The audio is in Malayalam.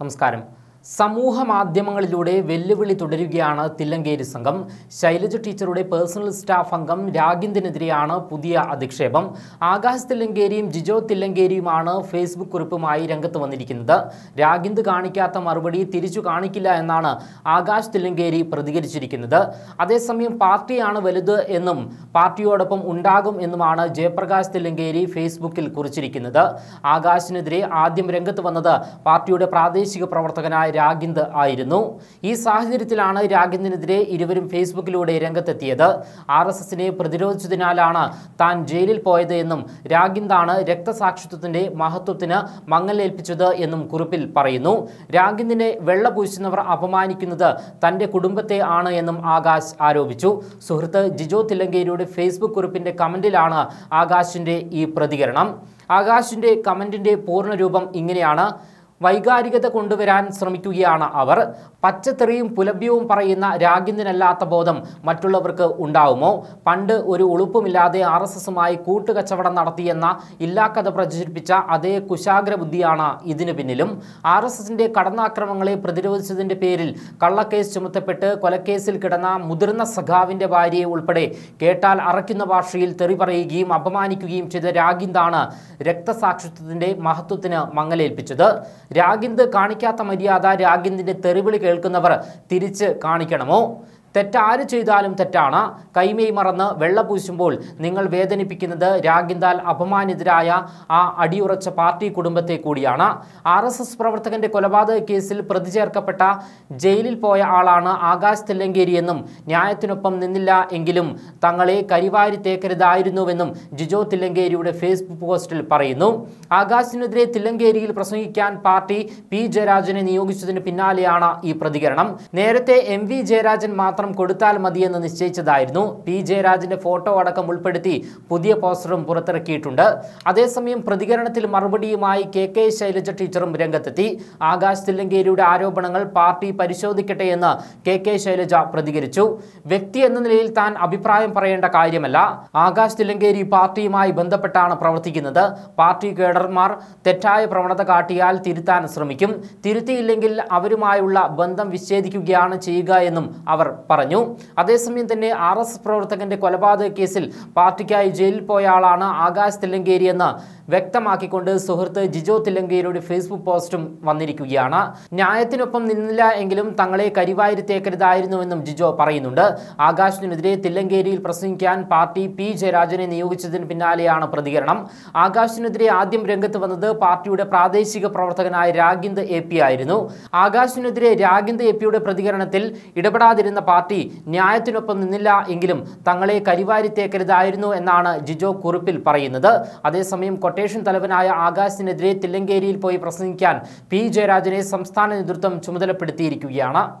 നമസ്കാരം സമൂഹ മാധ്യമങ്ങളിലൂടെ വെല്ലുവിളി തുടരുകയാണ് തില്ലങ്കേരി സംഘം ശൈലജ ടീച്ചറുടെ പേഴ്സണൽ സ്റ്റാഫ് അംഗം രാഗിന്ദിനെതിരെയാണ് പുതിയ അധിക്ഷേപം ആകാശ് തില്ലങ്കേരിയും ജിജോ തില്ലങ്കേരിയുമാണ് ഫേസ്ബുക്ക് കുറിപ്പുമായി രംഗത്ത് വന്നിരിക്കുന്നത് രാഗിന്ദ് കാണിക്കാത്ത മറുപടി തിരിച്ചു കാണിക്കില്ല എന്നാണ് ആകാശ് തില്ലങ്കേരി പ്രതികരിച്ചിരിക്കുന്നത് അതേസമയം പാർട്ടിയാണ് വലുത് എന്നും പാർട്ടിയോടൊപ്പം ഉണ്ടാകും എന്നുമാണ് ജയപ്രകാശ് തില്ലങ്കേരി ഫേസ്ബുക്കിൽ കുറിച്ചിരിക്കുന്നത് ആകാശിനെതിരെ ആദ്യം രംഗത്ത് വന്നത് പാർട്ടിയുടെ പ്രാദേശിക പ്രവർത്തകനായ രാഗിന്ദ് ആയിരുന്നു ഈ സാഹചര്യത്തിലാണ് രാഗിന്ദിനെതിരെ ഇരുവരും ഫേസ്ബുക്കിലൂടെ രംഗത്തെത്തിയത് ആർ എസ് എസിനെ പ്രതിരോധിച്ചതിനാലാണ് താൻ ജയിലിൽ പോയത് എന്നും രാഗിന്ദാണ് രക്തസാക്ഷിത്വത്തിൻ്റെ മഹത്വത്തിന് മങ്ങലേൽപ്പിച്ചത് എന്നും കുറിപ്പിൽ പറയുന്നു രാഗിന്ദിനെ വെള്ളപൂശുന്നവർ അപമാനിക്കുന്നത് തൻ്റെ കുടുംബത്തെ ആണ് എന്നും ആകാശ് ആരോപിച്ചു സുഹൃത്ത് ജിജോ തില്ലങ്കേരിയുടെ ഫേസ്ബുക്ക് കുറിപ്പിൻ്റെ കമൻറ്റിലാണ് ആകാശിൻ്റെ ഈ പ്രതികരണം ആകാശിൻ്റെ കമൻറ്റിൻ്റെ പൂർണ്ണരൂപം ഇങ്ങനെയാണ് വൈകാരികത കൊണ്ടുവരാൻ ശ്രമിക്കുകയാണ് അവർ പച്ചത്തെറിയും പുലഭ്യവും പറയുന്ന രാഗ്യന്തിനല്ലാത്ത ബോധം മറ്റുള്ളവർക്ക് ഉണ്ടാവുമോ പണ്ട് ഒരു ഉളുപ്പുമില്ലാതെ ആർ എസ് എസുമായി കൂട്ടുകച്ചവടം നടത്തിയെന്ന ഇല്ലാക്കഥ പ്രചരിപ്പിച്ച അതേ കുശാഗ്ര ബുദ്ധിയാണ് ഇതിനു പിന്നിലും ആർ എസ് എസിൻ്റെ കടന്നാക്രമങ്ങളെ പ്രതിരോധിച്ചതിൻ്റെ പേരിൽ കള്ളക്കേസ് ചുമത്തപ്പെട്ട് കൊലക്കേസിൽ കിടന്ന മുതിർന്ന സഖാവിൻ്റെ ഭാര്യയെ ഉൾപ്പെടെ കേട്ടാൽ അറയ്ക്കുന്ന ഭാഷയിൽ തെറി പറയുകയും അപമാനിക്കുകയും ചെയ്ത രാഗിന്താണ് രക്തസാക്ഷിത്വത്തിൻ്റെ മഹത്വത്തിന് മങ്ങലേൽപ്പിച്ചത് രാഗിന്ദ് കാണിക്കാത്ത മര്യാദ രാഗിന്ദിൻ്റെ തെറിവിളി കേൾക്കുന്നവർ തിരിച്ച് കാണിക്കണമോ തെറ്റാര് ചെയ്താലും തെറ്റാണ് കൈമേ മറന്ന് വെള്ള പൂശുമ്പോൾ നിങ്ങൾ വേദനിപ്പിക്കുന്നത് രാഗിന്താൽ അപമാനിതരായ ആ അടിയുറച്ച പാർട്ടി കുടുംബത്തെ കൂടിയാണ് ആർ പ്രവർത്തകന്റെ കൊലപാതക കേസിൽ പ്രതി ചേർക്കപ്പെട്ട ജയിലിൽ പോയ ആളാണ് ആകാശ് തില്ലങ്കേരിയെന്നും ന്യായത്തിനൊപ്പം നിന്നില്ല എങ്കിലും തങ്ങളെ കരിവാരി തേക്കരുതായിരുന്നുവെന്നും ജിജോ തില്ലങ്കേരിയുടെ ഫേസ്ബുക്ക് പോസ്റ്റിൽ പറയുന്നു ആകാശിനെതിരെ തില്ലങ്കേരിയിൽ പ്രസംഗിക്കാൻ പാർട്ടി പി ജയരാജനെ നിയോഗിച്ചതിന് പിന്നാലെയാണ് ഈ പ്രതികരണം നേരത്തെ എം വി ജയരാജൻ മാത്രം മാത്രം കൊടുത്താൽ മതിയെന്ന് നിശ്ചയിച്ചതായിരുന്നു പി ജയരാജിന്റെ ഫോട്ടോ അടക്കം ഉൾപ്പെടുത്തി പുതിയ പോസ്റ്ററും പുറത്തിറക്കിയിട്ടുണ്ട് അതേസമയം പ്രതികരണത്തിൽ മറുപടിയുമായി കെ കെ ശൈലജ ടീച്ചറും രംഗത്തെത്തി ആകാശ് തില്ലങ്കേരിയുടെ ആരോപണങ്ങൾ പാർട്ടി പരിശോധിക്കട്ടെ എന്ന് കെ കെ ശൈലജ പ്രതികരിച്ചു വ്യക്തി എന്ന നിലയിൽ താൻ അഭിപ്രായം പറയേണ്ട കാര്യമല്ല ആകാശ് തില്ലങ്കേരി പാർട്ടിയുമായി ബന്ധപ്പെട്ടാണ് പ്രവർത്തിക്കുന്നത് പാർട്ടി കേഡർമാർ തെറ്റായ പ്രവണത കാട്ടിയാൽ തിരുത്താൻ ശ്രമിക്കും തിരുത്തിയില്ലെങ്കിൽ അവരുമായുള്ള ബന്ധം വിച്ഛേദിക്കുകയാണ് ചെയ്യുക എന്നും അവർ പറഞ്ഞു പറഞ്ഞു അതേസമയം തന്നെ ആർ എസ് പ്രവർത്തകന്റെ കൊലപാതക കേസിൽ പാർട്ടിക്കായി ജയിലിൽ പോയ ആളാണ് ആകാശ് തില്ലങ്കേരി എന്ന് വ്യക്തമാക്കിക്കൊണ്ട് സുഹൃത്ത് ജിജോ തില്ലങ്കേരിയുടെ ഫേസ്ബുക്ക് പോസ്റ്റും വന്നിരിക്കുകയാണ് ന്യായത്തിനൊപ്പം നിന്നില്ല എങ്കിലും തങ്ങളെ കരിവായിരുത്തേക്കരുതായിരുന്നുവെന്നും ജിജോ പറയുന്നുണ്ട് ആകാശിനെതിരെ തില്ലങ്കേരിയിൽ പ്രസംഗിക്കാൻ പാർട്ടി പി ജയരാജനെ നിയോഗിച്ചതിന് പിന്നാലെയാണ് പ്രതികരണം ആകാശിനെതിരെ ആദ്യം രംഗത്ത് വന്നത് പാർട്ടിയുടെ പ്രാദേശിക പ്രവർത്തകനായ രാഗിന്ദ് എ ആയിരുന്നു ആകാശിനെതിരെ രാഗിന്ദ് എ പ്രതികരണത്തിൽ ഇടപെടാതിരുന്ന പാർട്ടി പാർട്ടി ന്യായത്തിനൊപ്പം നിന്നില്ല എങ്കിലും തങ്ങളെ കരിവാരിത്തേക്കരുതായിരുന്നു എന്നാണ് ജിജോ കുറിപ്പിൽ പറയുന്നത് അതേസമയം കൊട്ടേഷൻ തലവനായ ആകാശിനെതിരെ തില്ലങ്കേരിയിൽ പോയി പ്രസംഗിക്കാൻ പി ജയരാജനെ സംസ്ഥാന നേതൃത്വം ചുമതലപ്പെടുത്തിയിരിക്കുകയാണ്